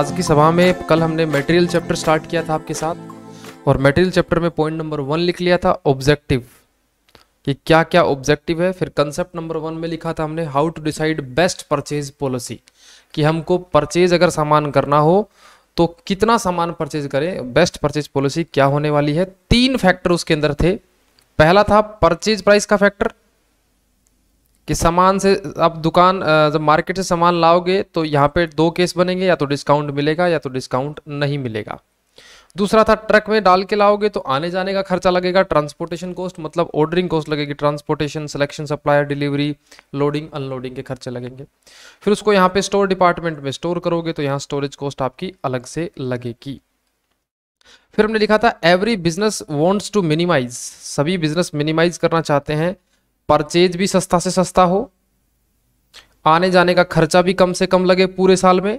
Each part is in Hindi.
आज की सभा में कल हमने मटेरियल चैप्टर स्टार्ट किया था आपके साथ और मटेरियल चैप्टर में पॉइंट नंबर वन लिख लिया था ऑब्जेक्टिव कि क्या क्या ऑब्जेक्टिव है फिर कंसेप्ट नंबर वन में लिखा था हमने how to decide best purchase policy कि हमको परचेज अगर सामान करना हो तो कितना सामान परचेज करें बेस्ट परचेज पॉलिसी क्या होने वाली है तीन फैक्टर उसके अंदर थे पहला था परचेज प्राइस का फैक्टर कि सामान से आप दुकान जब मार्केट से सामान लाओगे तो यहाँ पे दो केस बनेंगे या तो डिस्काउंट मिलेगा या तो डिस्काउंट नहीं मिलेगा दूसरा था ट्रक में डाल के लाओगे तो आने जाने का खर्चा लगेगा ट्रांसपोर्टेशन कॉस्ट मतलब ऑर्डरिंग कॉस्ट लगेगी transportation selection supplier delivery loading unloading के खर्चे लगेंगे फिर उसको यहाँ पे स्टोर डिपार्टमेंट में स्टोर करोगे तो यहाँ स्टोरेज कॉस्ट आपकी अलग से लगेगी फिर हमने लिखा था every business wants to minimise सभी बिजनेस मिनिमाइज करना चाहते हैं परचेज भी सस्ता से सस्ता हो आने जाने का खर्चा भी कम से कम लगे पूरे साल में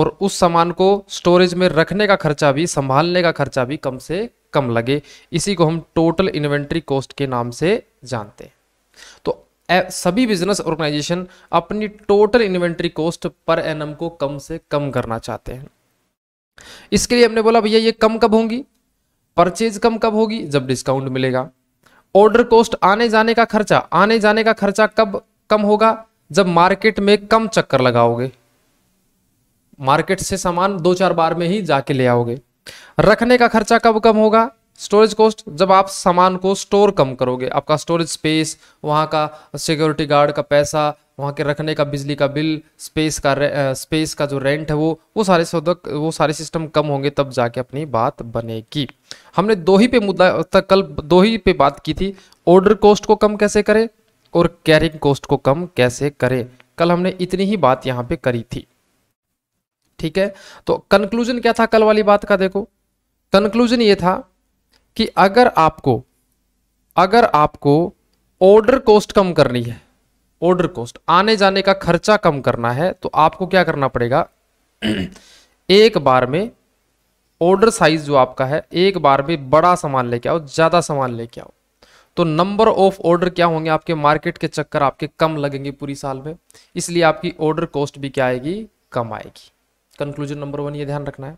और उस सामान को स्टोरेज में रखने का खर्चा भी संभालने का खर्चा भी कम से कम लगे इसी को हम टोटल इन्वेंट्री कॉस्ट के नाम से जानते हैं तो सभी बिजनेस ऑर्गेनाइजेशन अपनी total inventory cost per annum को कम से कम करना चाहते हैं इसके लिए हमने बोला भैया ये कम कब होंगी परचेज कम कब होगी जब डिस्काउंट मिलेगा ऑर्डर कॉस्ट आने जाने का खर्चा आने जाने का खर्चा कब कम होगा जब मार्केट में कम चक्कर लगाओगे मार्केट से सामान दो चार बार में ही जाके ले आओगे रखने का खर्चा कब कम होगा स्टोरेज कॉस्ट जब आप सामान को स्टोर कम करोगे आपका स्टोरेज स्पेस वहां का सिक्योरिटी गार्ड का पैसा वहाँ के रखने का बिजली का बिल स्पेस का स्पेस का जो रेंट है वो वो सारे सौदक वो सारे सिस्टम कम होंगे तब जाके अपनी बात बनेगी हमने दो ही पे मुद्दा तक कल दो ही पे बात की थी ऑर्डर कॉस्ट को कम कैसे करें और कैरिंग कॉस्ट को कम कैसे करें कल हमने इतनी ही बात यहाँ पे करी थी ठीक है तो कंक्लूजन क्या था कल वाली बात का देखो कंक्लूजन ये था कि अगर आपको अगर आपको ऑर्डर कॉस्ट कम करनी है ऑर्डर कॉस्ट आने जाने का खर्चा कम करना है तो आपको क्या करना पड़ेगा एक बार में ऑर्डर साइज जो आपका है एक बार में बड़ा सामान लेके आओ ज़्यादा सामान लेके आओ तो नंबर ऑफ ऑर्डर क्या होंगे आपके मार्केट के चक्कर आपके कम लगेंगे पूरी साल में इसलिए आपकी ऑर्डर कॉस्ट भी क्या आएगी कम आएगी कंक्लूजन नंबर वन ये ध्यान रखना है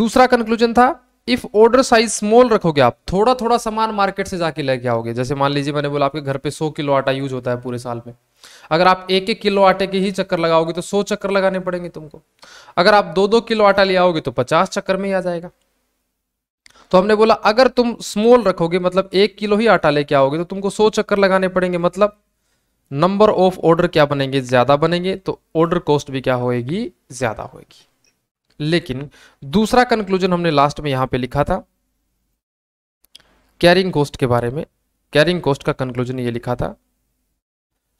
दूसरा कंक्लूजन था इफ ऑर्डर साइज स्मॉल रखोगे आप थोड़ा थोड़ा सामान मार्केट से जाके लेके आओगे जैसे मान लीजिए मैंने बोला आपके घर पे 100 किलो आटा यूज होता है पूरे साल में अगर आप एक एक किलो आटे के ही चक्कर लगाओगे तो 100 चक्कर लगाने पड़ेंगे तुमको अगर आप दो दो किलो आटा ले आओगे तो 50 चक्कर में ही आ जाएगा तो हमने बोला अगर तुम स्मॉल रखोगे मतलब एक किलो ही आटा लेके आओगे तो तुमको सौ चक्कर लगाने पड़ेंगे मतलब नंबर ऑफ ऑर्डर क्या बनेंगे ज्यादा बनेंगे तो ऑर्डर कॉस्ट भी क्या होगी ज्यादा होगी लेकिन दूसरा कंक्लूजन हमने लास्ट में यहां पे लिखा था कैरिंग कॉस्ट के बारे में कैरिंग कॉस्ट का कंक्लूजन ये लिखा था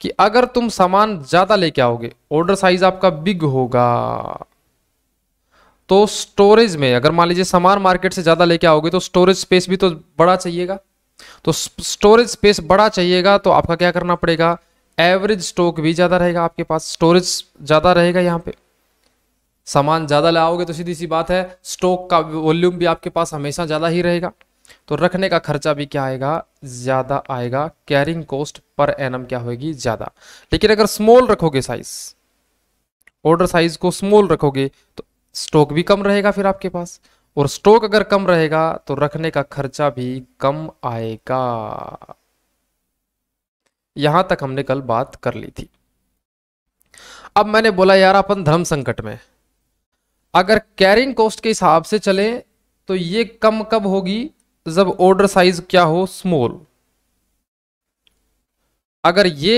कि अगर तुम सामान ज्यादा लेके आओगे ऑर्डर साइज आपका बिग होगा तो स्टोरेज में अगर मान लीजिए सामान मार्केट से ज्यादा लेके आओगे तो स्टोरेज स्पेस भी तो बड़ा चाहिएगा तो स्टोरेज स्पेस बड़ा चाहिएगा तो आपका क्या करना पड़ेगा एवरेज स्टॉक भी ज्यादा रहेगा आपके पास स्टोरेज ज्यादा रहेगा यहां पे सामान ज़्यादा लाओगे तो सीधी सी बात है स्टॉक का वॉल्यूम भी आपके पास हमेशा ज़्यादा ही रहेगा तो रखने का खर्चा भी क्या आएगा ज़्यादा आएगा कैरिंग कॉस्ट पर एनम क्या होगी ज़्यादा लेकिन अगर स्मॉल रखोगे साइज ऑर्डर साइज को स्मॉल रखोगे तो स्टॉक भी कम रहेगा फिर आपके पास और स्टॉक अगर कम रहेगा तो रखने का खर्चा भी कम आएगा यहां तक हमने कल बात कर ली थी अब मैंने बोला यार अपन धर्म संकट में अगर कैरिंग कॉस्ट के हिसाब से चले तो ये कम कब होगी जब ऑर्डर साइज क्या हो स्मॉल अगर ये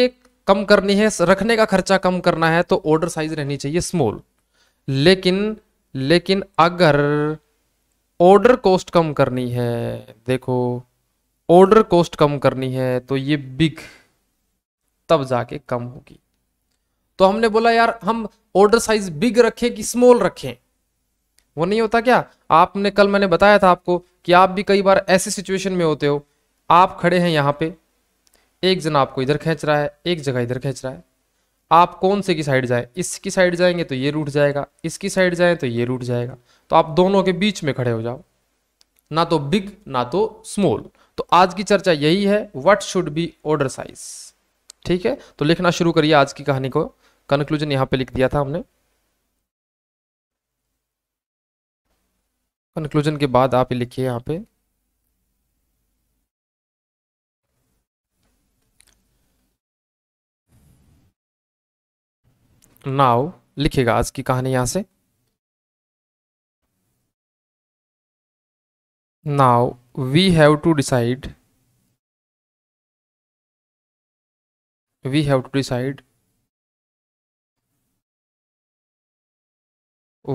कम करनी है रखने का खर्चा कम करना है तो ऑर्डर साइज रहनी चाहिए स्मॉल लेकिन लेकिन अगर ऑर्डर कॉस्ट कम करनी है देखो ऑर्डर कॉस्ट कम करनी है तो ये बिग तब जाके कम होगी तो हमने बोला यार हम ऑर्डर साइज बिग रखें कि स्मॉल रखें वो नहीं होता क्या आपने कल मैंने बताया था आपको कि आप भी कई बार ऐसे सिचुएशन में होते हो आप खड़े हैं यहाँ पे एक जना आपको इधर खींच रहा है एक जगह इधर खींच रहा है आप कौन से की साइड जाए इसकी साइड जाएंगे तो ये रूट जाएगा इसकी साइड जाए तो ये रूट जाएगा तो आप दोनों के बीच में खड़े हो जाओ ना तो बिग ना तो स्मॉल तो आज की चर्चा यही है what should be order size ठीक है तो लिखना शुरू करिए आज की कहानी को कंक्लूजन यहाँ पे लिख दिया था हमने कंक्लूजन के बाद आप लिखिए यहाँ पे नाउ लिखेगा आज की कहानी यहां से now we have to decide we have to decide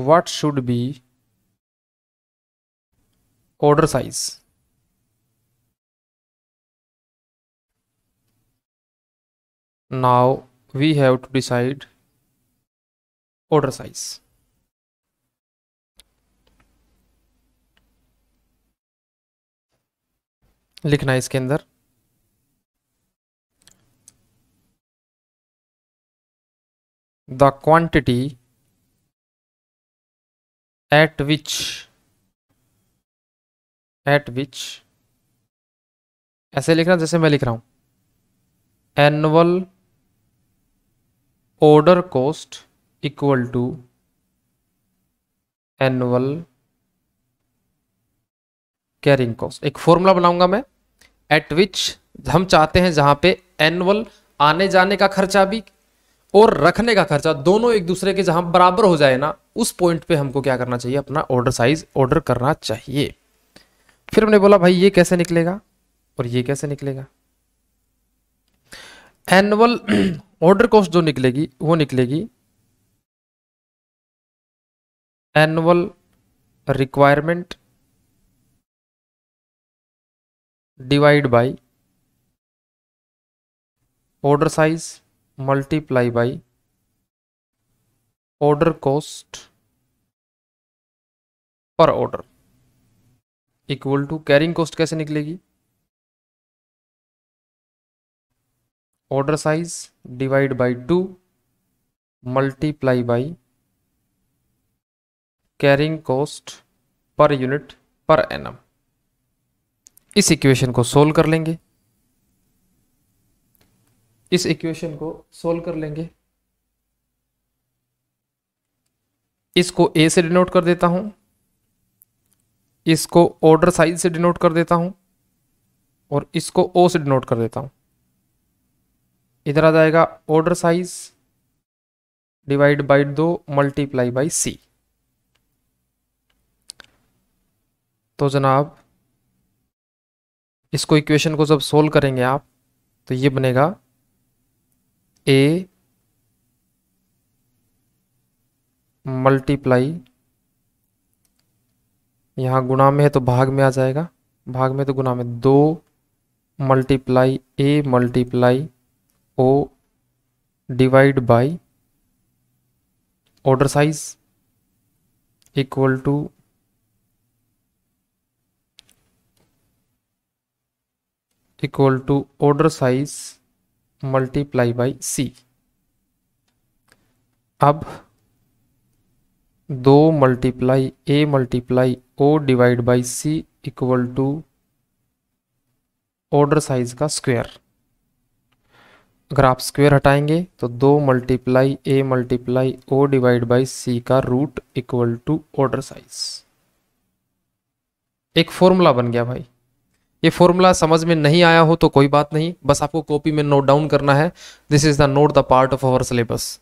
what should be order size. Now we have to decide order size. लिखना है इसके अंदर the quantity at which at which ऐसे लिखना जैसे मैं लिख रहा हूं annual order cost equal to annual carrying cost एक फॉर्मूला बनाऊंगा मैं एट विच हम चाहते हैं जहां पे एनुअल आने जाने का खर्चा भी और रखने का खर्चा दोनों एक दूसरे के जहां बराबर हो जाए ना उस पॉइंट पे हमको क्या करना चाहिए अपना ऑर्डर साइज ऑर्डर करना चाहिए फिर हमने बोला भाई ये कैसे निकलेगा और ये कैसे निकलेगा एनुअल ऑर्डर कॉस्ट जो निकलेगी वो निकलेगी annual requirement divide by order size multiply by order cost per order equal to carrying cost कैसे निकलेगी order size divide by two multiply by carrying cost per unit per annum इस इक्वेशन को सोल्व कर लेंगे इस इक्वेशन को सोल्व कर लेंगे इसको ए से डिनोट कर देता हूं इसको ऑर्डर साइज से डिनोट कर देता हूँ और इसको ओ से डिनोट कर देता हूँ इधर आ जाएगा ऑर्डर साइज डिवाइड बाई दो मल्टीप्लाई बाई सी तो जनाब इसको इक्वेशन को जब सोल्व करेंगे आप तो ये बनेगा ए मल्टीप्लाई यहाँ गुणा में है तो भाग में आ जाएगा भाग में तो गुना में दो multiply A multiply O divide by order size equal to equal to order size multiply by C अब दो multiply A multiply O divide by C equal to order size का स्क्वायर अगर आप स्क्वायर हटाएंगे तो दो multiply A multiply O divide by C का root equal to order size एक फॉर्मूला बन गया भाई ये फॉर्मूला समझ में नहीं आया हो तो कोई बात नहीं बस आपको कॉपी में नोट डाउन करना है this is the note the part of our syllabus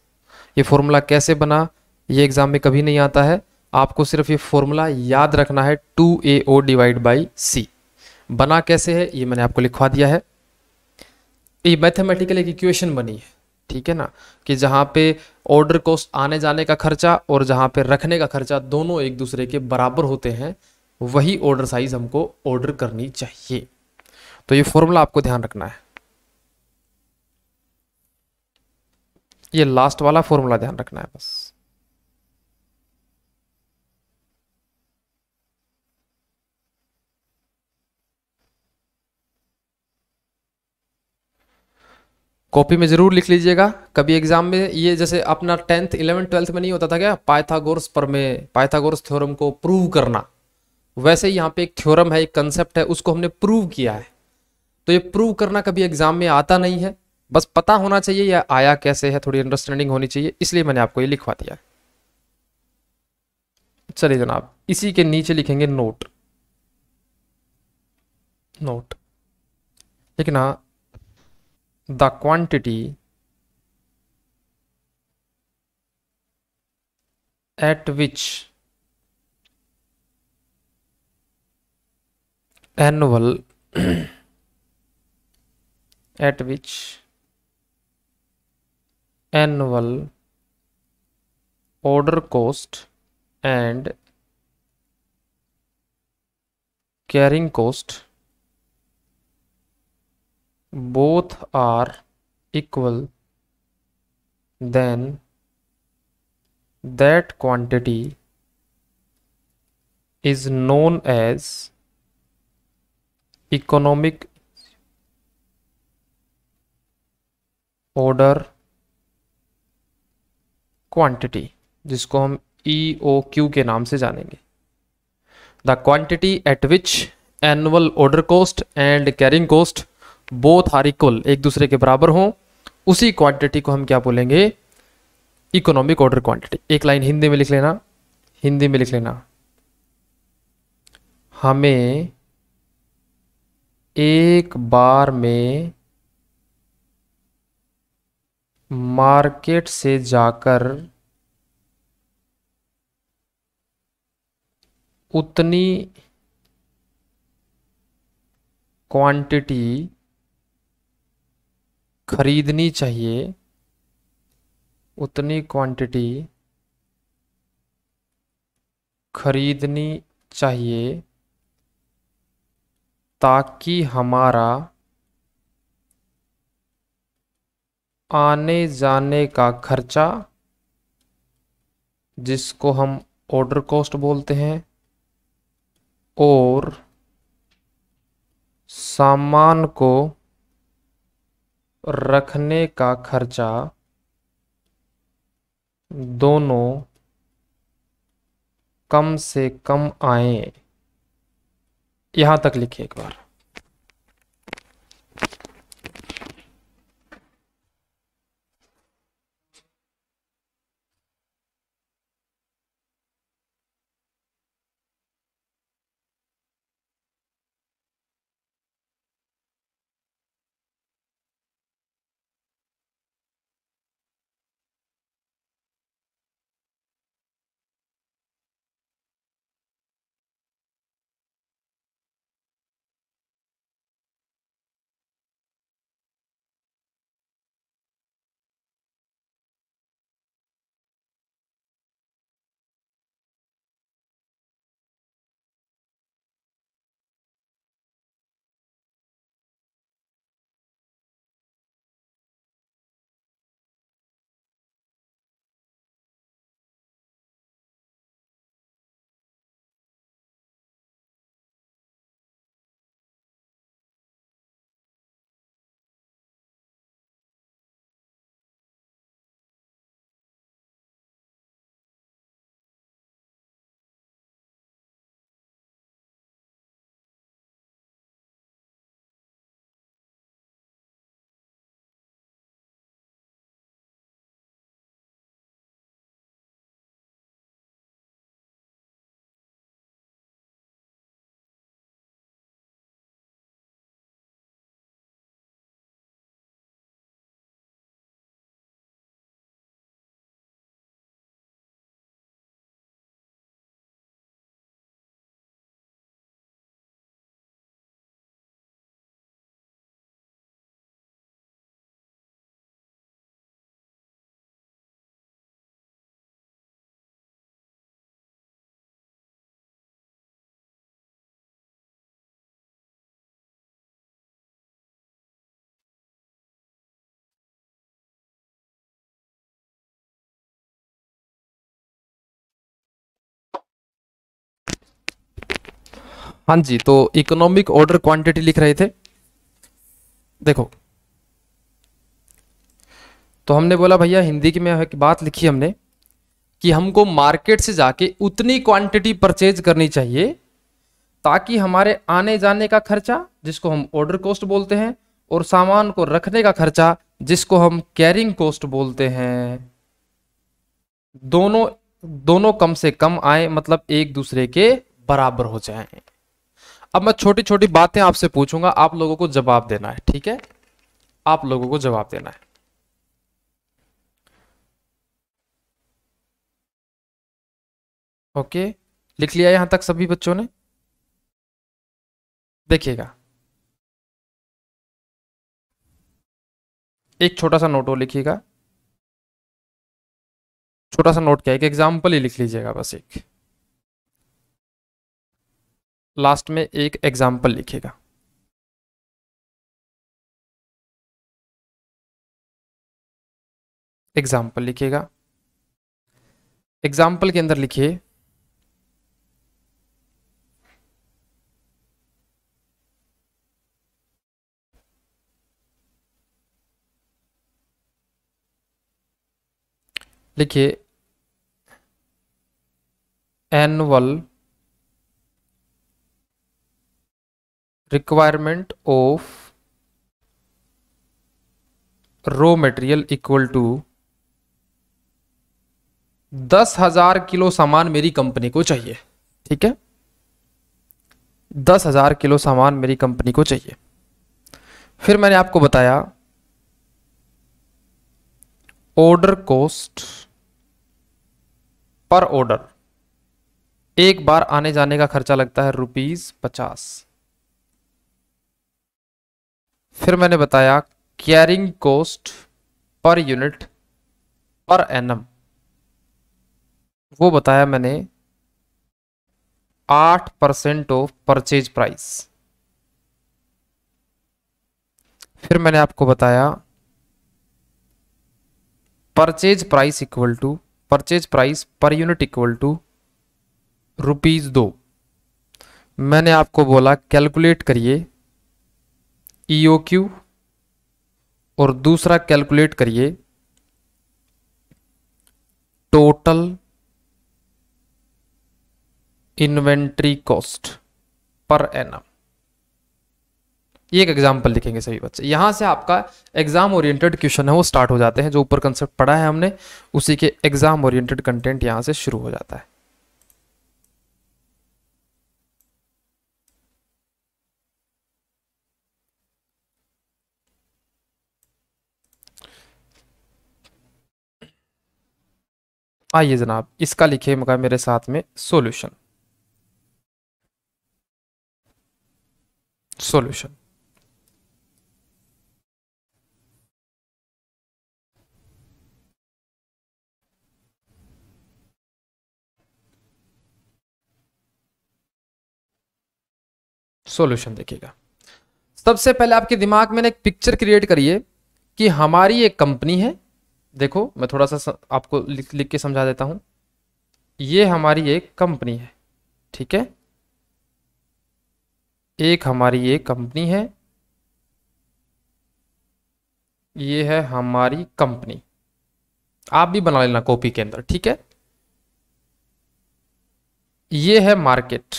ये फॉर्मूला कैसे बना ये एग्जाम में कभी नहीं आता है आपको सिर्फ ये फॉर्मूला याद रखना है two A O divide by C बना कैसे है ये मैंने आपको लिखवा दिया है ये मैथमेटिकल एक इक्वेशन बनी है ठीक है ना कि जहाँ पे ऑर्डर को आने जाने का खर्चा और जहाँ पे रखने का खर्चा दोनों एक दूसरे के बराबर होते हैं वही ऑर्डर साइज हमको ऑर्डर करनी चाहिए तो ये फॉर्मूला आपको ध्यान रखना है ये लास्ट वाला फॉर्मूला ध्यान रखना है बस कॉपी में ज़रूर लिख लीजिएगा कभी एग्जाम में ये जैसे अपना टेंथ इलेवेंथ ट्वेल्थ में नहीं होता था क्या पाइथागोरस पर में पाइथागोरस थ्योरम को प्रूव करना वैसे यहाँ पे एक थ्योरम है एक कंसेप्ट है उसको हमने प्रूव किया है तो ये प्रूव करना कभी एग्जाम में आता नहीं है बस पता होना चाहिए या आया कैसे है थोड़ी अंडरस्टैंडिंग होनी चाहिए इसलिए मैंने आपको ये लिखवा दिया चलिए जनाब इसी के नीचे लिखेंगे नोट नोट लिखना the quantity at which annual at which annual order cost and carrying cost both are equal then that quantity is known as economic order quantity जिसको हम ई ओ क्यू के नाम से जानेंगे the quantity at which annual order cost and carrying cost both are equal एक दूसरे के बराबर हों उसी क्वांटिटी को हम क्या बोलेंगे इकोनॉमिक ऑर्डर क्वांटिटी एक लाइन हिंदी में लिख लेना हिंदी में लिख लेना हमें एक बार में मार्केट से जाकर उतनी क्वांटिटी खरीदनी चाहिए उतनी क्वांटिटी खरीदनी चाहिए ताकि हमारा आने जाने का खर्चा जिसको हम ऑर्डर कॉस्ट बोलते हैं और सामान को रखने का खर्चा दोनों कम से कम आए यहां तक लिखिए एक बार हाँ जी तो इकोनॉमिक ऑर्डर क्वांटिटी लिख रहे थे देखो तो हमने बोला भैया हिंदी की में एक बात लिखी हमने कि हमको मार्केट से जाके उतनी क्वांटिटी परचेज करनी चाहिए ताकि हमारे आने जाने का खर्चा जिसको हम ऑर्डर कॉस्ट बोलते हैं और सामान को रखने का खर्चा जिसको हम कैरिंग कॉस्ट बोलते हैं दोनों दोनों कम से कम आए मतलब एक दूसरे के बराबर हो जाएं अब मैं छोटी छोटी बातें आपसे पूछूंगा आप लोगों को जवाब देना है ठीक है आप लोगों को जवाब देना है ओके लिख लिया यहां तक सभी बच्चों ने देखिएगा एक छोटा सा नोट हो लिखिएगा छोटा सा नोट क्या है एक एग्जाम्पल ही लिख लीजिएगा बस एक लास्ट में एक एग्जाम्पल लिखेगा एग्जाम्पल लिखेगा एग्जाम्पल के अंदर लिखिए लिखिए annual requirement of raw material equal to दस हजार किलो सामान मेरी कंपनी को चाहिए ठीक है दस हजार किलो सामान मेरी कंपनी को चाहिए फिर मैंने आपको बताया ऑर्डर कॉस्ट पर ऑर्डर एक बार आने जाने का खर्चा लगता है रुपीज पचास फिर मैंने बताया carrying cost per unit per annum वो बताया मैंने आठ परसेंट ऑफ परचेज प्राइस फिर मैंने आपको बताया purchase price equal to purchase price per unit equal to rupees दो मैंने आपको बोला कैलकुलेट करिए क्यू e और दूसरा कैलकुलेट करिए total inventory cost per annum ये एक एग्जाम्पल लिखेंगे सभी बच्चे यहां से आपका एग्जाम ओरिएंटेड क्वेश्चन है वो स्टार्ट हो जाते हैं जो ऊपर कंसेप्ट पढ़ा है हमने उसी के एग्जाम ओरिएंटेड कंटेंट यहां से शुरू हो जाता है आइए जनाब इसका लिखिएगा मेरे साथ में सॉल्यूशन सॉल्यूशन सॉल्यूशन देखिएगा सबसे पहले आपके दिमाग में एक पिक्चर क्रिएट करिए कि हमारी एक कंपनी है देखो मैं थोड़ा सा आपको लिख लिख के समझा देता हूँ ये हमारी एक कंपनी है ठीक है एक हमारी एक कंपनी है ये है हमारी कंपनी आप भी बना लेना कॉपी के अंदर ठीक है ये है मार्केट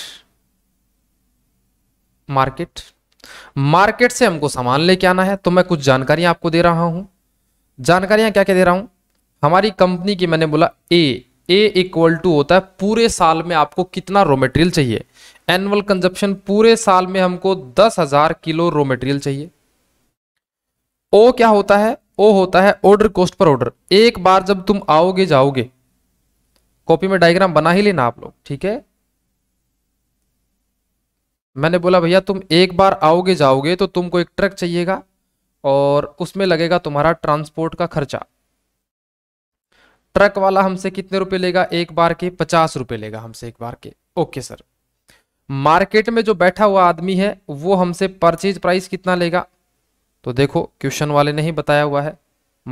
मार्केट मार्केट से हमको सामान लेके आना है तो मैं कुछ जानकारी आपको दे रहा हूं जानकारियां क्या क्या दे रहा हूं हमारी कंपनी की मैंने बोला ए ए इक्वल टू होता है पूरे साल में आपको कितना रॉ मटेरियल चाहिए एनुअल कंजप्शन पूरे साल में हमको दस हजार किलो रॉ मटेरियल चाहिए ओ क्या होता है ओ होता है ऑर्डर कॉस्ट पर ऑर्डर एक बार जब तुम आओगे जाओगे कॉपी में डायग्राम बना ही लेना आप लोग ठीक है मैंने बोला भैया तुम एक बार आओगे जाओगे तो तुमको एक ट्रक चाहिएगा और उसमें लगेगा तुम्हारा ट्रांसपोर्ट का खर्चा ट्रक वाला हमसे कितने रुपए लेगा एक बार के पचास रुपए लेगा हमसे एक बार के ओके सर मार्केट में जो बैठा हुआ आदमी है वो हमसे परचेज प्राइस कितना लेगा तो देखो क्वेश्चन वाले ने ही बताया हुआ है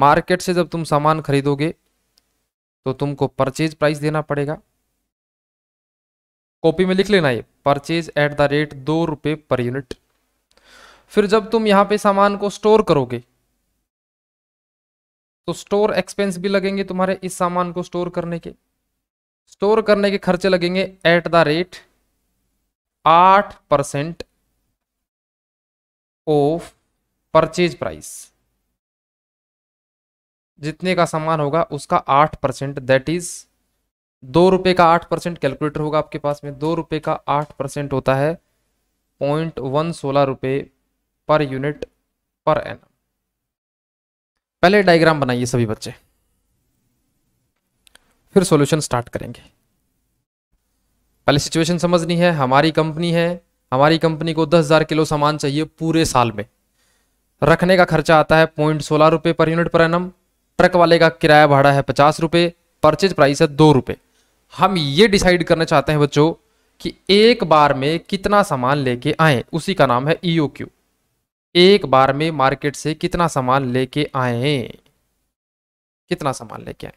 मार्केट से जब तुम सामान खरीदोगे तो तुमको परचेज प्राइस देना पड़ेगा कॉपी में लिख लेना ये परचेज एट द रेट दो रुपए पर यूनिट फिर जब तुम यहां पे सामान को स्टोर करोगे तो स्टोर एक्सपेंस भी लगेंगे तुम्हारे इस सामान को स्टोर करने के स्टोर करने के खर्चे लगेंगे एट द रेट आठ परसेंट ऑफ परचेज प्राइस जितने का सामान होगा उसका आठ परसेंट दैट इज दो रुपए का आठ परसेंट कैलकुलेटर होगा आपके पास में दो रुपए का आठ परसेंट होता है पॉइंट वन सोलह रुपए पर यूनिट पर एन पहले डायग्राम बनाइए सभी बच्चे फिर सॉल्यूशन स्टार्ट करेंगे पहले सिचुएशन समझनी है हमारी कंपनी है हमारी कंपनी को दस हजार किलो सामान चाहिए पूरे साल में रखने का खर्चा आता है पॉइंट सोलह रुपये पर यूनिट पर एनम ट्रक वाले का किराया भाड़ा है पचास रुपये परचेज प्राइस है दो रुपये हम ये डिसाइड करना चाहते हैं बच्चों कि एक बार में कितना सामान लेके आए उसी का नाम है ईओ e क्यू एक बार में मार्केट से कितना सामान लेके आए कितना सामान लेके आए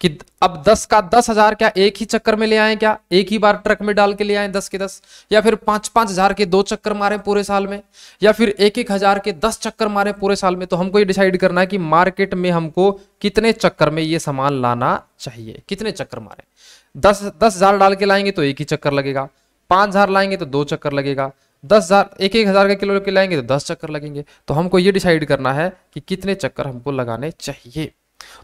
कि अब दस का दस हजार क्या एक ही चक्कर में ले आए क्या एक ही बार ट्रक में डाल के ले आए दस के दस या फिर पांच पांच हजार के दो चक्कर मारे पूरे साल में या फिर एक एक हजार के दस चक्कर मारे पूरे साल में तो हमको ये डिसाइड करना है कि मार्केट में हमको कितने चक्कर में ये सामान लाना चाहिए कितने चक्कर मारे दस दस हजार डाल के लाएंगे तो एक ही चक्कर लगेगा पांच हजार लाएंगे तो दो चक्कर लगेगा दस हज़ार एक एक हज़ार का किलो के लाएंगे तो दस चक्कर लगेंगे तो हमको ये डिसाइड करना है कि कितने चक्कर हमको लगाने चाहिए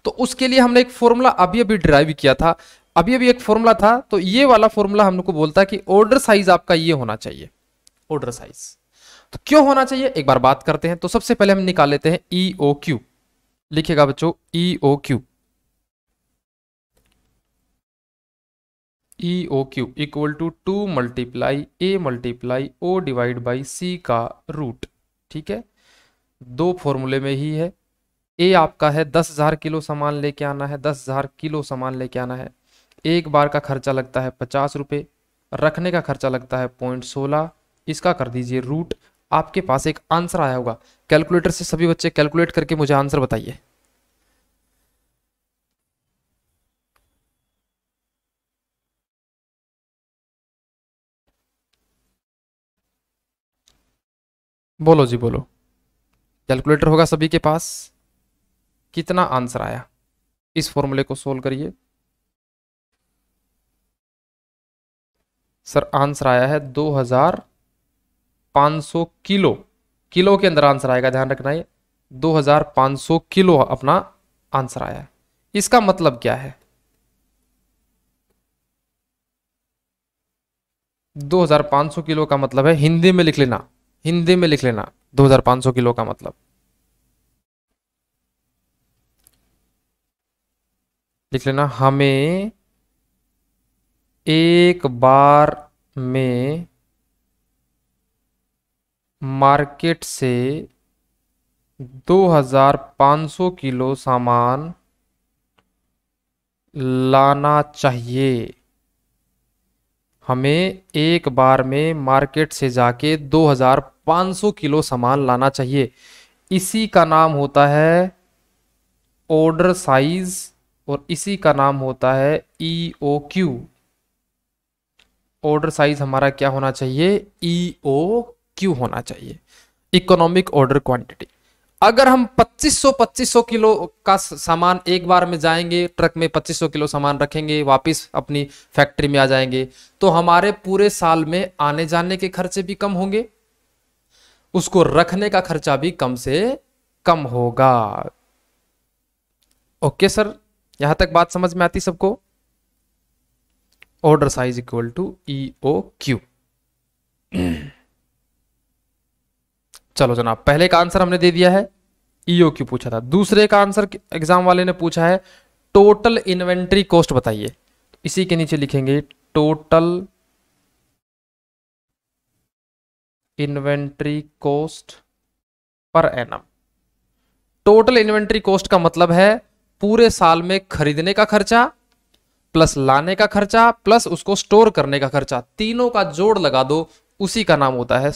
तो उसके लिए हमने एक फॉर्मूला अभी अभी ड्राइव किया था अभी अभी एक फॉर्मूला था तो ये वाला फॉर्मूला हमको बोलता है कि ऑर्डर साइज आपका ये होना चाहिए ऑर्डर साइज तो क्यों होना चाहिए एक बार बात करते हैं तो सबसे पहले हम निकाल लेते हैं ई ओ क्यू लिखेगा बच्चों E O Q E O Q equal to two multiply A multiply O divide by C का रूट ठीक है दो फॉर्मूले में ही है ए आपका है दस हज़ार किलो सामान लेके आना है दस हज़ार किलो सामान लेके आना है एक बार का खर्चा लगता है पचास रुपये रखने का खर्चा लगता है पॉइंट सोलह इसका कर दीजिए रूट आपके पास एक आंसर आया होगा कैलकुलेटर से सभी बच्चे कैलकुलेट करके मुझे आंसर बताइए बोलो जी बोलो कैलकुलेटर होगा सभी के पास कितना आंसर आया इस फॉर्मूले को सोल्व करिए सर आंसर आया है 2500 किलो किलो के अंदर आंसर आएगा ध्यान रखना ये 2500 किलो अपना आंसर आया है इसका मतलब क्या है 2500 किलो का मतलब है हिंदी में लिख लेना हिंदी में लिख लेना 2500 किलो का मतलब लिख लेना हमें एक बार में मार्केट से 2500 किलो सामान लाना चाहिए हमें एक बार में मार्केट से जाके 500 किलो सामान लाना चाहिए इसी का नाम होता है ऑर्डर साइज और इसी का नाम होता है E O Q order size हमारा क्या होना चाहिए ई ओ क्यू होना चाहिए इकोनॉमिक ऑर्डर क्वांटिटी अगर हम 2500 2500 किलो का सामान एक बार में जाएंगे ट्रक में 2500 किलो सामान रखेंगे वापस अपनी फैक्ट्री में आ जाएंगे तो हमारे पूरे साल में आने जाने के खर्चे भी कम होंगे उसको रखने का खर्चा भी कम से कम होगा ओके सर यहां तक बात समझ में आती सबको order size equal to E O Q चलो जनाब पहले का आंसर हमने दे दिया है ईओ e क्यू पूछा था दूसरे का आंसर एग्जाम वाले ने पूछा है टोटल इन्वेंट्री कॉस्ट बताइए इसी के नीचे लिखेंगे total inventory cost per annum total inventory cost का मतलब है पूरे साल में खरीदने का खर्चा प्लस लाने का खर्चा प्लस उसको स्टोर करने का खर्चा तीनों का जोड़ लगा दो उसी का नाम होता है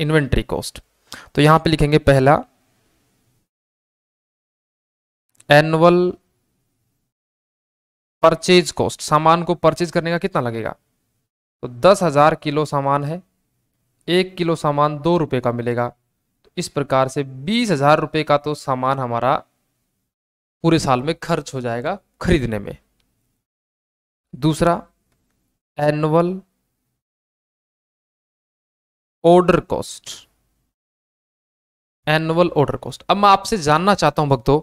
इन्वेंट्री कॉस्ट तो यहां पे लिखेंगे पहला एनुअल परचेज कॉस्ट सामान को परचेज करने का कितना लगेगा तो दस हजार किलो सामान है एक किलो सामान दो रुपये का मिलेगा तो इस प्रकार से बीस हजार रुपये का तो सामान हमारा पूरे साल में खर्च हो जाएगा खरीदने में दूसरा annual order cost annual order cost अब मैं आपसे जानना चाहता हूं भक्तों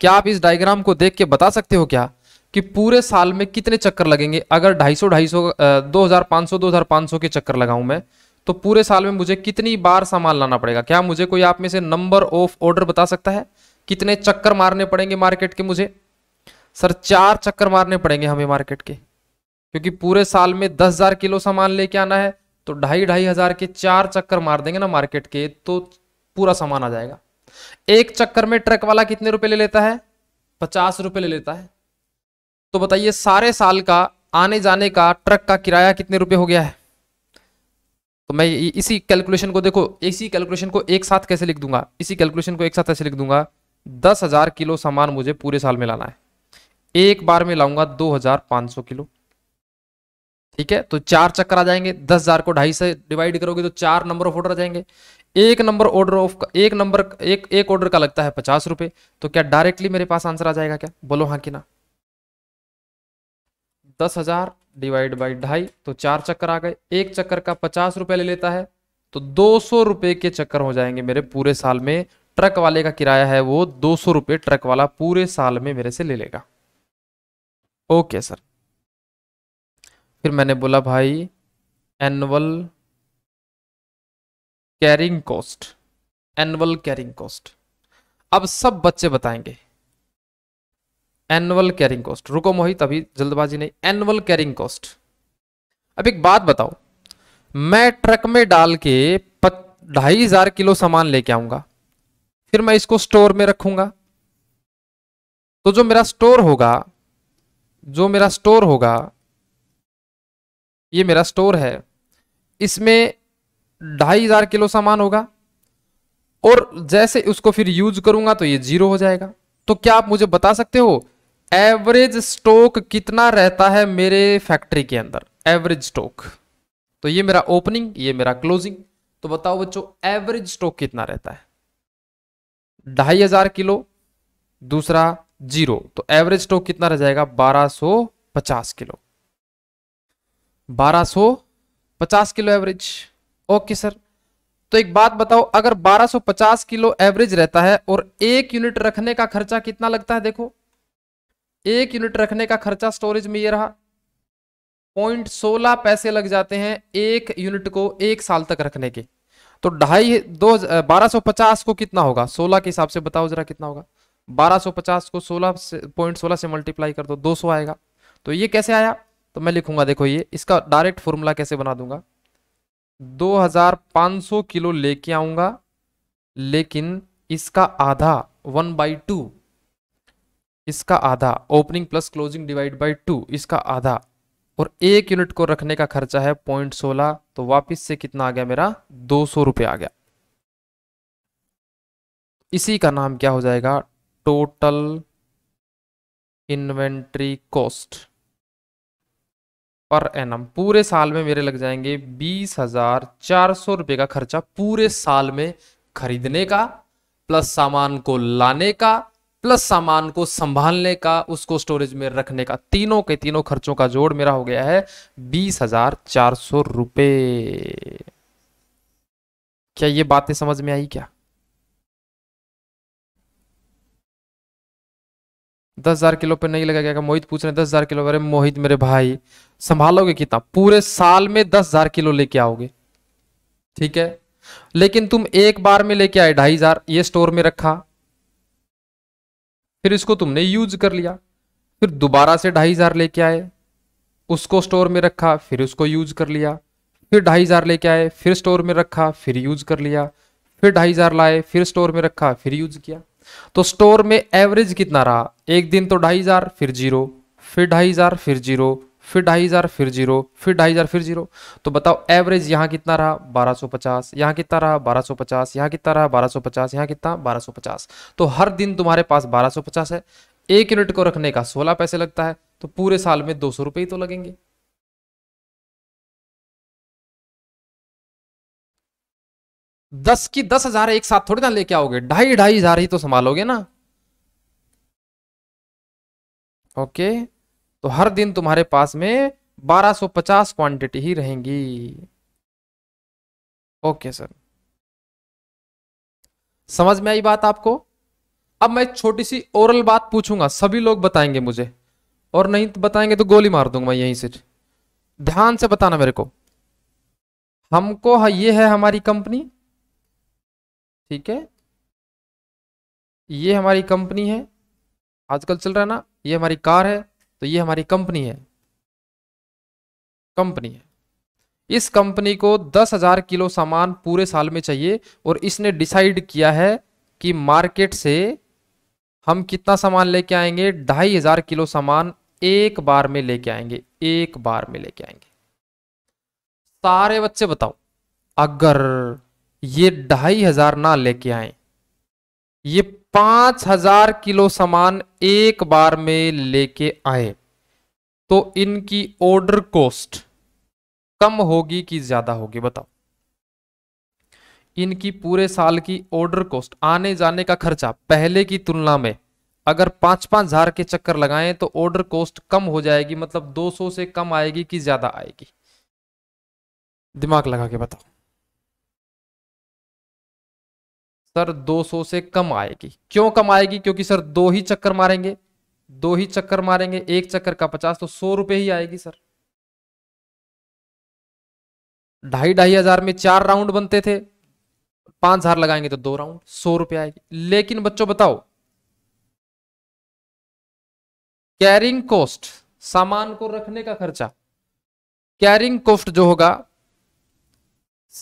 क्या आप इस डायग्राम को देख के बता सकते हो क्या कि पूरे साल में कितने चक्कर लगेंगे अगर 250 250 2500 2500 के चक्कर लगाऊं मैं तो पूरे साल में मुझे कितनी बार सामान लाना पड़ेगा क्या मुझे कोई आप में से नंबर ऑफ ऑर्डर बता सकता है कितने चक्कर मारने पड़ेंगे मार्केट के मुझे सर चार चक्कर मारने पड़ेंगे हमें मार्केट के क्योंकि पूरे साल में दस हजार किलो सामान लेके आना है तो ढाई ढाई हजार के चार चक्कर मार देंगे ना मार्केट के तो पूरा सामान आ जाएगा एक चक्कर में ट्रक वाला कितने रुपए ले लेता है पचास रुपए ले लेता है तो बताइए सारे साल का आने जाने का ट्रक का किराया कितने रुपए हो गया है तो मैं इसी कैलकुलेशन को देखो इसी कैलकुलेशन को एक साथ कैसे लिख दूंगा इसी कैलकुलेशन को एक साथ ऐसे लिख दूंगा दस हजार किलो सामान मुझे पूरे साल में लाना है एक बार में लाऊंगा दो हजार पांच सौ किलो ठीक है तो चार चक्कर आ जाएंगे दस हजार को ढाई से डिवाइड करोगे तो चार नंबर ऑफ ऑर्डर आ जाएंगे एक नंबर ऑर्डर ऑफ एक नंबर एक एक ऑर्डर का लगता है पचास रुपए तो क्या डायरेक्टली मेरे पास आंसर आ जाएगा क्या बोलो हाँ कि ना दस हजार डिवाइड बाई ढाई तो चार चक्कर आ गए एक चक्कर का पचास रुपए ले लेता है तो दो सौ रुपए के चक्कर हो जाएंगे मेरे पूरे साल में ट्रक वाले का किराया है वो दो सौ रुपए ट्रक वाला पूरे साल में मेरे से ले लेगा ओके सर फिर मैंने बोला भाई annual carrying cost annual carrying cost अब सब बच्चे बताएंगे एनुअल कैरिंग कॉस्ट रुको मोहित अभी जल्दबाजी नहीं एनुअल कैरिंग कॉस्ट अब एक बात बताओ मैं ट्रक में डाल के ढाई हजार किलो सामान लेके आऊंगा फिर मैं इसको स्टोर में रखूंगा तो जो मेरा स्टोर होगा जो मेरा स्टोर होगा ये मेरा स्टोर है इसमें ढाई हजार किलो सामान होगा और जैसे उसको फिर यूज करूंगा तो ये जीरो हो जाएगा तो क्या आप मुझे बता सकते हो एवरेज स्टॉक कितना रहता है मेरे फैक्ट्री के अंदर एवरेज स्टॉक तो ये मेरा ओपनिंग ये मेरा क्लोजिंग तो बताओ बच्चों एवरेज स्टॉक कितना रहता है ढाई हजार किलो दूसरा जीरो तो एवरेज स्टॉक कितना रह जाएगा बारह सो पचास किलो बारह सो पचास किलो एवरेज ओके सर तो एक बात बताओ अगर 1250 किलो एवरेज रहता है और एक यूनिट रखने का खर्चा कितना लगता है देखो एक यूनिट रखने का खर्चा स्टोरेज में ये रहा पॉइंट सोलह पैसे लग जाते हैं एक यूनिट को एक साल तक रखने के तो ढाई दो बारह सौ पचास को कितना होगा सोलह के हिसाब से बताओ जरा कितना होगा बारह सौ पचास को सोलह पॉइंट सोलह से मल्टीप्लाई कर दो दो सौ आएगा तो ये कैसे आया तो मैं लिखूंगा देखो ये इसका डायरेक्ट फॉर्मूला कैसे बना दूंगा दो हजार पांच सौ किलो लेके आऊंगा लेकिन इसका आधा वन बाई टू इसका आधा opening plus closing divide by two इसका आधा और एक यूनिट को रखने का खर्चा है पॉइंट सोलह तो वापिस से कितना आ गया मेरा दो सौ रुपये आ गया इसी का नाम क्या हो जाएगा total inventory cost per annum पूरे साल में मेरे लग जाएंगे बीस हजार चार सौ रुपये का खर्चा पूरे साल में खरीदने का प्लस सामान को लाने का प्लस सामान को संभालने का उसको स्टोरेज में रखने का तीनों के तीनों खर्चों का जोड़ मेरा हो गया है बीस हजार चार सौ रुपये क्या ये बातें समझ में आई क्या दस हजार किलो पे नहीं लगा क्या मोहित पूछ रहे दस हजार किलो अरे मोहित मेरे भाई संभालोगे कितना पूरे साल में दस हजार किलो लेके आओगे ठीक है लेकिन तुम एक बार में लेके आए ढाई हजार ये स्टोर में रखा फिर इसको तुमने यूज कर लिया फिर दोबारा से ढाई हज़ार लेके आए उसको स्टोर में रखा फिर उसको यूज कर लिया फिर ढाई हज़ार लेके आए फिर स्टोर में रखा फिर यूज कर लिया फिर ढाई हज़ार लाए फिर स्टोर में रखा फिर यूज किया तो स्टोर में एवरेज कितना रहा एक दिन तो ढाई हज़ार फिर जीरो फिर ढाई हज़ार फिर जीरो फिर ढाई हज़ार फिर जीरो फिर ढाई हज़ार फिर जीरो तो बताओ एवरेज यहाँ कितना रहा बारह सौ पचास यहाँ कितना रहा बारह सौ पचास यहाँ कितना रहा बारह सौ पचास यहाँ कितना बारह सौ पचास तो हर दिन तुम्हारे पास बारह सौ पचास है एक यूनिट को रखने का सोलह पैसे लगता है तो पूरे साल में दो सौ रुपये ही तो लगेंगे दस की दस हजार एक साथ थोड़ी ना लेके आओगे ढाई ढाई हजार ही तो संभालोगे ना ओके okay. तो हर दिन तुम्हारे पास में 1250 क्वांटिटी ही रहेंगी ओके सर समझ में आई बात आपको अब मैं छोटी सी ओरल बात पूछूंगा सभी लोग बताएंगे मुझे और नहीं तो बताएंगे तो गोली मार दूंगा मैं यहीं से ध्यान से बताना मेरे को हमको हाँ ये है हमारी कंपनी ठीक है ये हमारी कंपनी है आजकल चल रहा है ना ये हमारी कार है तो ये हमारी कंपनी है कंपनी है इस कंपनी को दस हजार किलो सामान पूरे साल में चाहिए और इसने डिसाइड किया है कि मार्केट से हम कितना सामान लेके आएंगे ढाई हजार किलो सामान एक बार में लेके आएंगे एक बार में लेके आएंगे सारे बच्चे बताओ अगर ये ढाई हजार ना लेके आए ये पांच हजार किलो सामान एक बार में लेके आए तो इनकी ऑर्डर कॉस्ट कम होगी कि ज्यादा होगी बताओ इनकी पूरे साल की ऑर्डर कॉस्ट आने जाने का खर्चा पहले की तुलना में अगर पांच पांच हजार के चक्कर लगाएं तो ऑर्डर कॉस्ट कम हो जाएगी मतलब 200 से कम आएगी कि ज्यादा आएगी दिमाग लगा के बताओ सर 200 से कम आएगी क्यों कम आएगी क्योंकि सर दो ही चक्कर मारेंगे दो ही चक्कर मारेंगे एक चक्कर का पचास तो सौ रुपये ही आएगी सर ढाई ढाई हजार में चार राउंड बनते थे पांच हजार लगाएंगे तो दो राउंड सौ रुपए आएगी लेकिन बच्चों बताओ कैरिंग कॉस्ट सामान को रखने का खर्चा कैरिंग कॉस्ट जो होगा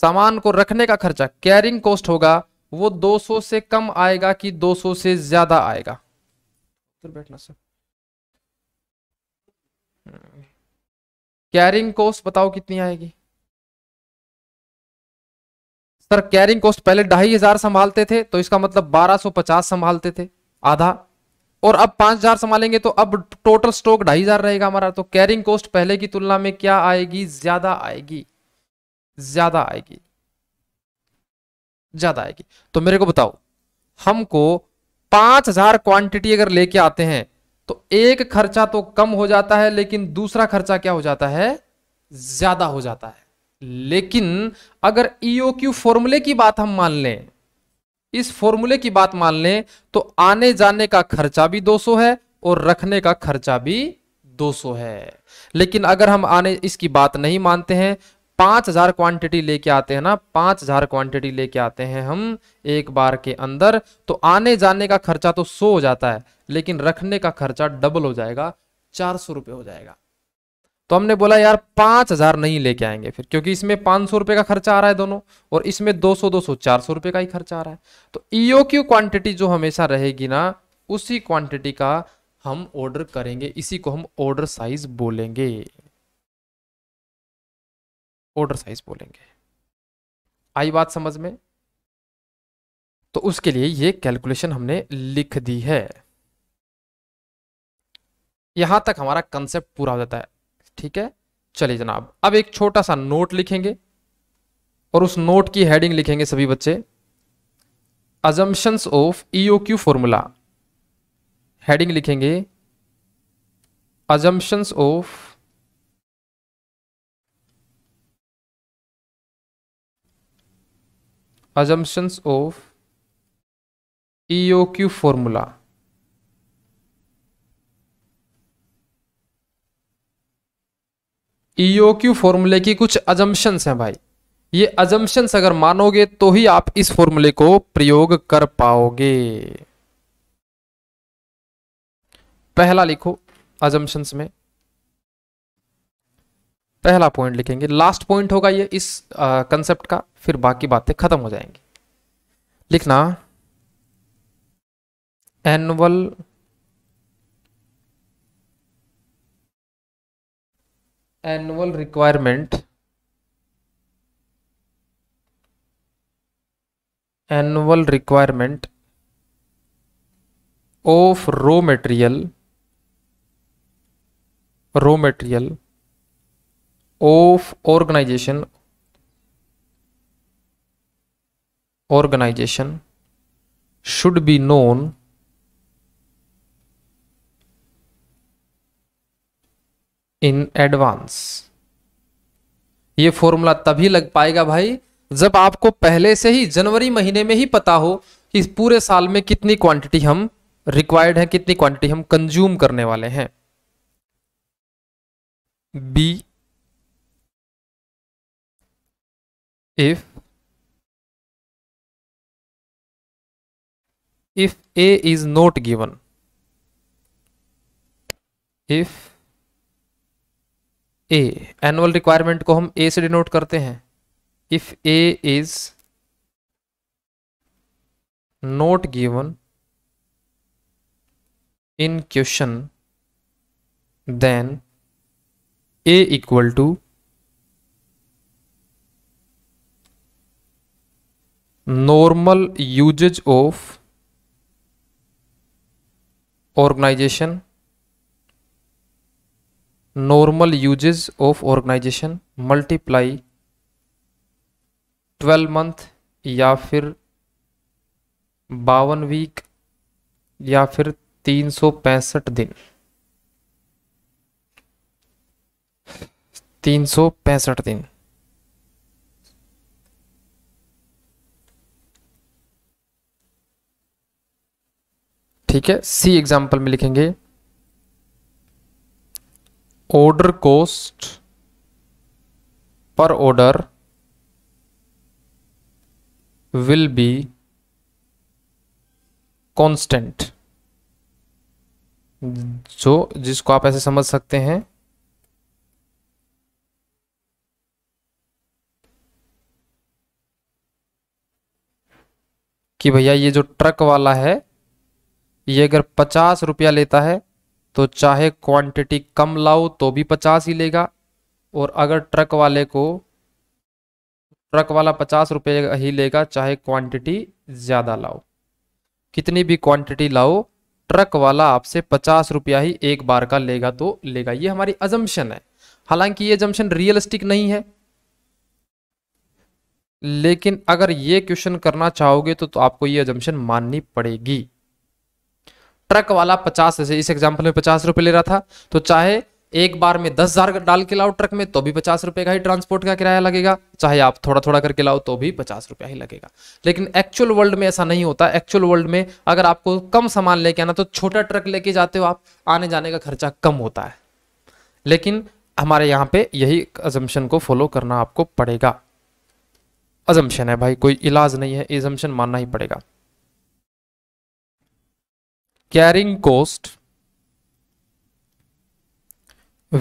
सामान को रखने का खर्चा कैरिंग कॉस्ट होगा वो 200 से कम आएगा कि 200 से ज्यादा आएगा बैठना सर कैरिंग कॉस्ट बताओ कितनी आएगी सर कैरिंग कॉस्ट पहले ढाई हजार संभालते थे तो इसका मतलब बारह सौ पचास संभालते थे आधा और अब पांच हजार संभालेंगे तो अब टोटल स्टॉक ढाई हजार रहेगा हमारा तो कैरिंग कॉस्ट पहले की तुलना में क्या आएगी ज्यादा आएगी ज्यादा आएगी ज्यादा आएगी तो मेरे को बताओ हमको पांच हजार क्वांटिटी अगर लेके आते हैं तो एक खर्चा तो कम हो जाता है लेकिन दूसरा खर्चा क्या हो जाता है ज्यादा हो जाता है लेकिन अगर ईओ क्यू फॉर्मूले की बात हम मान लें इस फॉर्मूले की बात मान लें तो आने जाने का खर्चा भी 200 है और रखने का खर्चा भी 200 है लेकिन अगर हम आने इसकी बात नहीं मानते हैं पाँच हज़ार क्वांटिटी लेके आते हैं ना पाँच हज़ार क्वांटिटी लेके आते हैं हम एक बार के अंदर तो आने जाने का खर्चा तो सौ हो जाता है लेकिन रखने का खर्चा डबल हो जाएगा चार सौ रुपये हो जाएगा तो हमने बोला यार पाँच हज़ार नहीं लेके आएंगे फिर क्योंकि इसमें पाँच सौ रुपये का खर्चा आ रहा है दोनों और इसमें दो सौ दो सौ चार सौ रुपये का ही खर्चा आ रहा है तो ईओ क्यू क्वांटिटी जो हमेशा रहेगी ना उसी क्वांटिटी का हम ऑर्डर करेंगे इसी को हम ऑर्डर साइज बोलेंगे ऑर्डर साइज बोलेंगे आई बात समझ में तो उसके लिए ये कैलकुलेशन हमने लिख दी है यहां तक हमारा कंसेप्ट पूरा हो जाता है ठीक है चलिए जनाब अब एक छोटा सा नोट लिखेंगे और उस नोट की हेडिंग लिखेंगे सभी बच्चे assumptions of E O Q formula heading लिखेंगे assumptions of assumptions of EOQ formula. EOQ फॉर्मूले की कुछ अजम्पन्स हैं भाई ये अजम्पन्स अगर मानोगे तो ही आप इस फॉर्मूले को प्रयोग कर पाओगे पहला लिखो अजम्पन्स में पहला पॉइंट लिखेंगे लास्ट पॉइंट होगा ये इस कंसेप्ट का फिर बाकी बातें खत्म हो जाएंगी लिखना annual annual requirement annual requirement of raw material raw material of organization organization should be known in advance ये फॉर्मूला तभी लग पाएगा भाई जब आपको पहले से ही जनवरी महीने में ही पता हो कि इस पूरे साल में कितनी क्वांटिटी हम रिक्वायर्ड है कितनी क्वांटिटी हम कंज्यूम करने वाले हैं B if if a is not given if a annual requirement को हम ए से डिनोट करते हैं if A is not given in question then a equal to normal usage of organization normal uses of organization multiply 12 month या फिर बावन वीक या फिर तीन सौ पैंसठ दिन तीन सौ पैंसठ दिन ठीक है सी एग्जाम्पल में लिखेंगे order cost per order will be constant जो जिसको आप ऐसे समझ सकते हैं कि भैया ये जो ट्रक वाला है ये अगर पचास रुपया लेता है तो चाहे क्वांटिटी कम लाओ तो भी पचास ही लेगा और अगर ट्रक वाले को ट्रक वाला पचास रुपये ही लेगा चाहे क्वांटिटी ज़्यादा लाओ कितनी भी क्वांटिटी लाओ ट्रक वाला आपसे पचास रुपया ही एक बार का लेगा तो लेगा ये हमारी अजम्पन है हालांकि ये जम्पन रियलिस्टिक नहीं है लेकिन अगर ये क्वेश्चन करना चाहोगे तो, तो आपको ये जम्पन माननी पड़ेगी ट्रक वाला पचास जैसे इस एग्जाम्पल में पचास रुपए ले रहा था तो चाहे एक बार में दस हजार डाल के लाओ ट्रक में तो भी पचास रुपए का ही ट्रांसपोर्ट का किराया लगेगा चाहे आप थोड़ा थोड़ा करके लाओ तो भी पचास रुपया ही लगेगा लेकिन एक्चुअल वर्ल्ड में ऐसा नहीं होता एक्चुअल वर्ल्ड में अगर आपको कम सामान लेके आना तो छोटा ट्रक लेके जाते हो आप आने जाने का खर्चा कम होता है लेकिन हमारे यहाँ पे यही अजम्पन को फॉलो करना आपको पड़ेगा अजम्पन है भाई कोई इलाज नहीं है एजम्पन मानना ही पड़ेगा carrying cost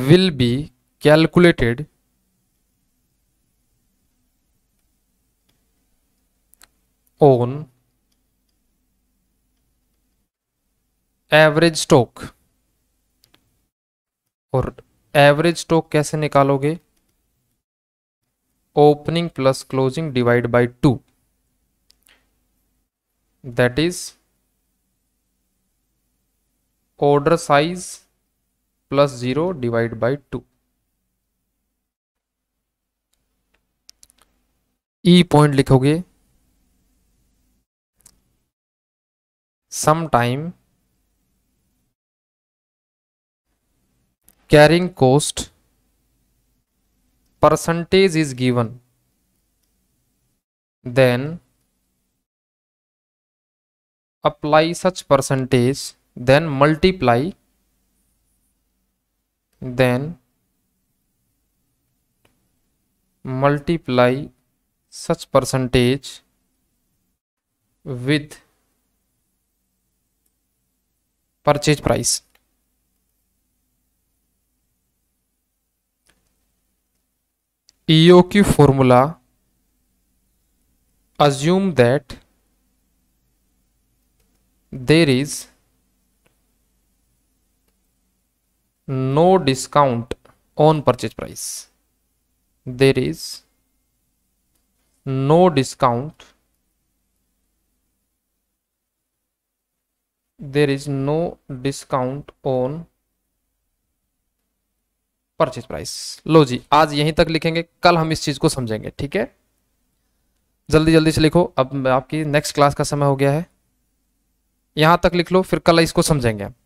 will be calculated on average stock और एवरेज स्टॉक कैसे निकालोगे opening plus closing divide by two that is order size plus zero divide by two E point लिखोगे some time carrying cost percentage is given then apply such percentage then multiply then multiply such percentage with purchase price EOQ formula assume that there is no discount on purchase price there is no discount there is no discount on purchase price लो जी आज यहीं तक लिखेंगे कल हम इस चीज को समझेंगे ठीक है जल्दी जल्दी से लिखो अब आपकी नेक्स्ट क्लास का समय हो गया है यहां तक लिख लो फिर कल इसको समझेंगे हम